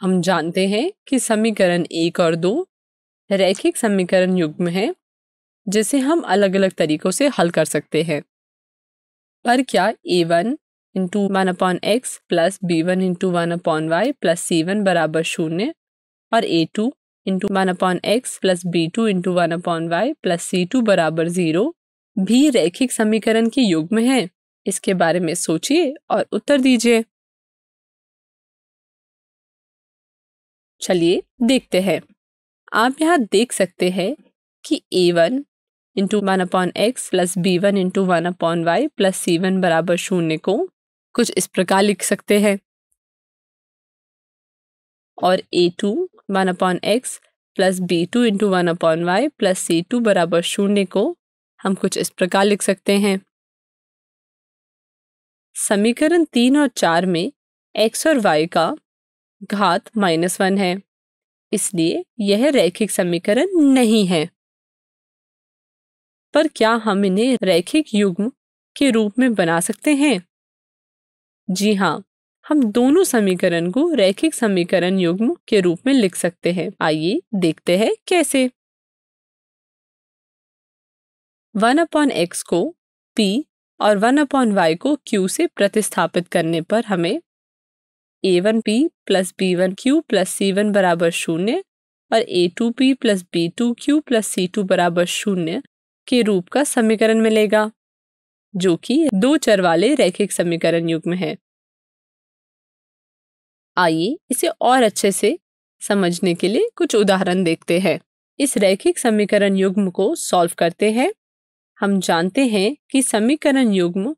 हम जानते हैं कि समीकरण एक और दो रैखिक समीकरण युग्म है जिसे हम अलग अलग तरीकों से हल कर सकते हैं पर क्या a one into one upon x plus b one into one upon y plus c one बराबर शून्य और a two into one upon x plus b two into one upon y plus c two बराबर zero भी रैखिक समीकरण के युग्म है इसके बारे में सोचिए और उत्तर दीजिए चलिए देखते हैं आप यहाँ देख सकते हैं कि a one into one upon x plus b one into one upon y plus c one बराबर शून्य को कुछ इस प्रकार लिख सकते हैं और a two one upon x plus b two into one upon y plus c two बराबर शून्य को हम कुछ इस प्रकार लिख सकते हैं समीकरण तीन और चार में एक्स और वाई का घात माइनस वन है इसलिए यह रैखिक समीकरण नहीं है पर क्या हम इन्हें रैखिक युग्म के रूप में बना सकते हैं जी हाँ हम दोनों समीकरण को रैखिक समीकरण युग्म के रूप में लिख सकते हैं आइए देखते हैं कैसे वन अपॉन एक्स को पी और वन अपॉन वाई को क्यू से प्रतिस्थापित करने पर हमें a one p plus b one q plus c one बराबर शून्य और a two p plus b two q plus c two बराबर शून्य के रूप का समीकरण मिलेगा जो कि दो चर वाले रैखिक समीकरण युग में है आइए इसे और अच्छे से समझने के लिए कुछ उदाहरण देखते हैं इस रैखिक समीकरण युग्म को सॉल्व करते हैं हम जानते हैं कि समीकरण युग्म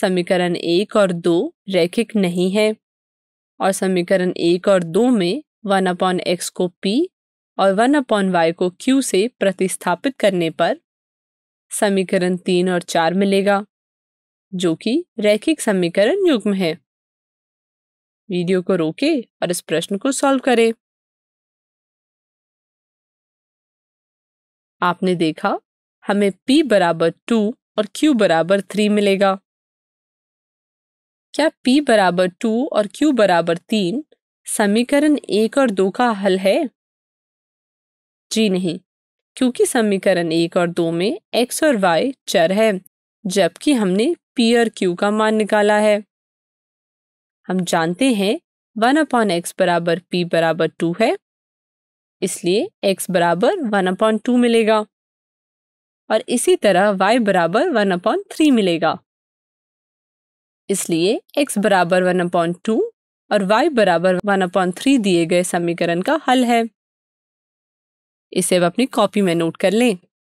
समीकरण एक और दो रैखिक नहीं है और समीकरण एक और दो में वन अपॉन एक्स को p और वन अपॉन वाई को q से प्रतिस्थापित करने पर समीकरण तीन और चार मिलेगा जो कि रैखिक समीकरण युग्म है वीडियो को रोके और इस प्रश्न को सॉल्व करें आपने देखा हमें p बराबर टू और q बराबर थ्री मिलेगा क्या p बराबर टू और q बराबर तीन समीकरण एक और दो का हल है जी नहीं क्योंकि समीकरण एक और दो में x और y चर है जबकि हमने p और q का मान निकाला है हम जानते हैं वन अपॉन एक्स बराबर पी बराबर टू है इसलिए x बराबर वन अपॉन टू मिलेगा और इसी तरह y बराबर वन अपॉन थ्री मिलेगा इसलिए x बराबर वन पॉइंट टू और y बराबर वन पॉइंट थ्री दिए गए समीकरण का हल है इसे अब अपनी कॉपी में नोट कर लें